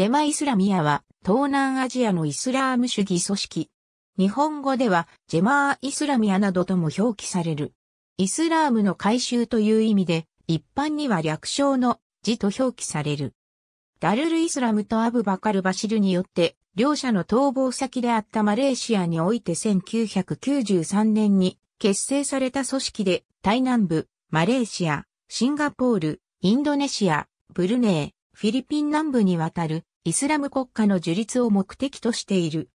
ジェマ・イスラミアは東南アジアのイスラーム主義組織。日本語ではジェマー・イスラミアなどとも表記される。イスラームの改修という意味で一般には略称の字と表記される。ダルル・イスラムとアブ・バカル・バシルによって両者の逃亡先であったマレーシアにおいて1993年に結成された組織で、台南部、マレーシア、シンガポール、インドネシア、ブルネー、フィリピン南部にわたるイスラム国家の樹立を目的としている。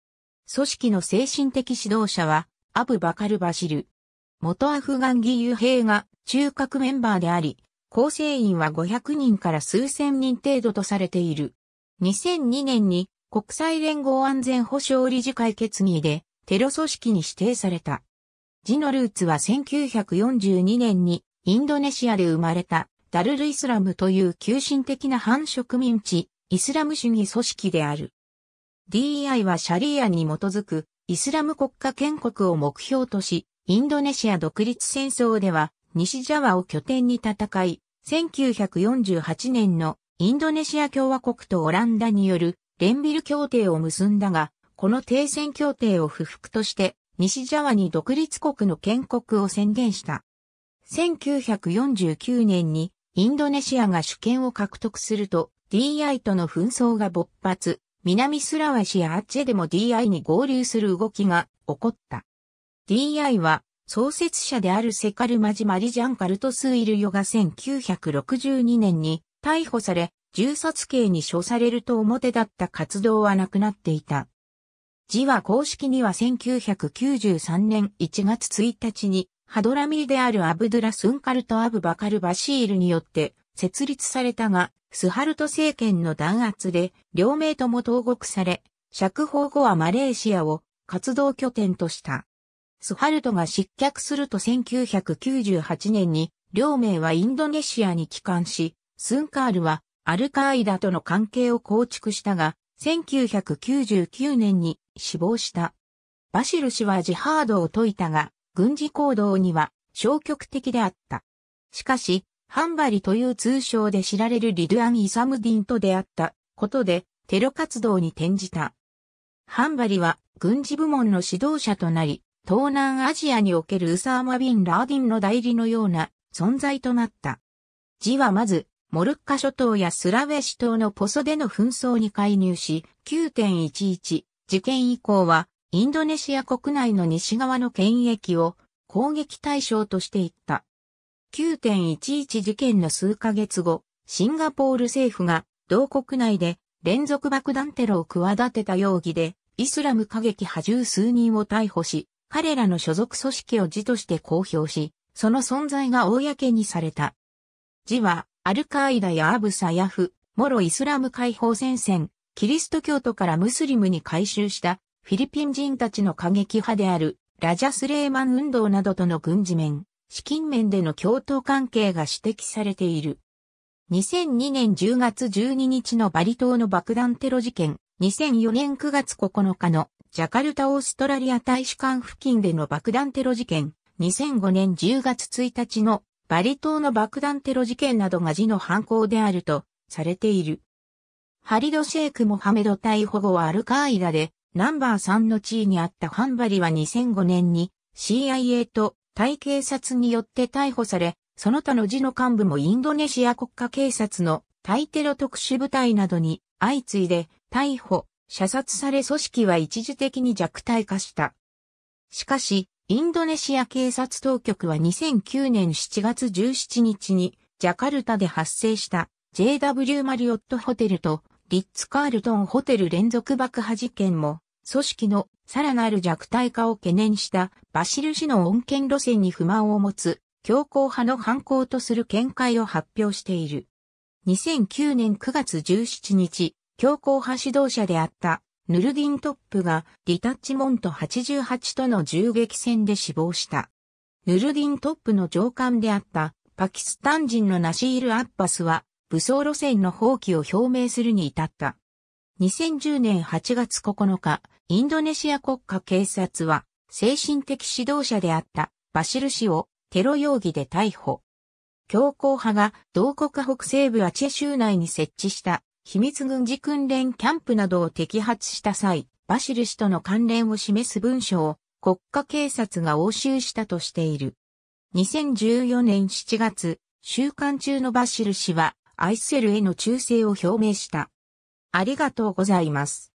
組織の精神的指導者は、アブ・バカル・バシル。元アフガン義勇兵が中核メンバーであり、構成員は500人から数千人程度とされている。2002年に国際連合安全保障理事会決議でテロ組織に指定された。ジのルーツは1942年にインドネシアで生まれたダルルイスラムという急進的な反植民地イスラム主義組織である。DEI はシャリーアに基づくイスラム国家建国を目標とし、インドネシア独立戦争では西ジャワを拠点に戦い、1948年のインドネシア共和国とオランダによるレンビル協定を結んだが、この停戦協定を不服として西ジャワに独立国の建国を宣言した。1949年にインドネシアが主権を獲得すると、DI との紛争が勃発、南スラワシやアッチェでも DI に合流する動きが起こった。DI は創設者であるセカルマジマリジャンカルトスイルヨが1962年に逮捕され、銃殺刑に処されると表だった活動はなくなっていた。字は公式には1993年1月1日にハドラミーであるアブドゥラ・スンカルト・アブ・バカル・バシールによって設立されたが、スハルト政権の弾圧で、両名とも投獄され、釈放後はマレーシアを活動拠点とした。スハルトが失脚すると1998年に、両名はインドネシアに帰還し、スンカールはアルカーイダとの関係を構築したが、1999年に死亡した。バシル氏はジハードを解いたが、軍事行動には消極的であった。しかし、ハンバリという通称で知られるリドゥアン・イサムディンと出会ったことでテロ活動に転じた。ハンバリは軍事部門の指導者となり、東南アジアにおけるウサーマ・ビン・ラーディンの代理のような存在となった。ジはまず、モルッカ諸島やスラウェシ島のポソでの紛争に介入し、9.11事件以降は、インドネシア国内の西側の権益を攻撃対象としていった。9.11事件の数ヶ月後、シンガポール政府が同国内で連続爆弾テロを企てた容疑で、イスラム過激派十数人を逮捕し、彼らの所属組織を字として公表し、その存在が公にされた。字は、アルカイダやアブサヤフ、モロイスラム解放戦線、キリスト教徒からムスリムに改修したフィリピン人たちの過激派であるラジャスレーマン運動などとの軍事面、資金面での共闘関係が指摘されている。2002年10月12日のバリ島の爆弾テロ事件、2004年9月9日のジャカルタオーストラリア大使館付近での爆弾テロ事件、2005年10月1日のバリ島の爆弾テロ事件などが字の犯行であるとされている。ハリド・シェイク・モハメド逮捕後はアルカーイダでナンバー3の地位にあったハンバリは2005年に CIA とタイ警察によって逮捕され、その他の字の幹部もインドネシア国家警察のタイテロ特殊部隊などに相次いで逮捕、射殺され組織は一時的に弱体化した。しかし、インドネシア警察当局は2009年7月17日にジャカルタで発生した JW マリオットホテルとリッツ・カールトンホテル連続爆破事件も組織のさらなる弱体化を懸念したバシル氏の恩恵路線に不満を持つ、強硬派の犯行とする見解を発表している。2009年9月17日、強硬派指導者であったヌルディントップがリタッチモント88との銃撃戦で死亡した。ヌルディントップの上官であったパキスタン人のナシール・アッバスは武装路線の放棄を表明するに至った。2010年8月9日、インドネシア国家警察は精神的指導者であったバシル氏をテロ容疑で逮捕。強硬派が同国北西部アチェ州内に設置した秘密軍事訓練キャンプなどを摘発した際、バシル氏との関連を示す文書を国家警察が押収したとしている。2014年7月、週刊中のバシル氏はアイスセルへの忠誠を表明した。ありがとうございます。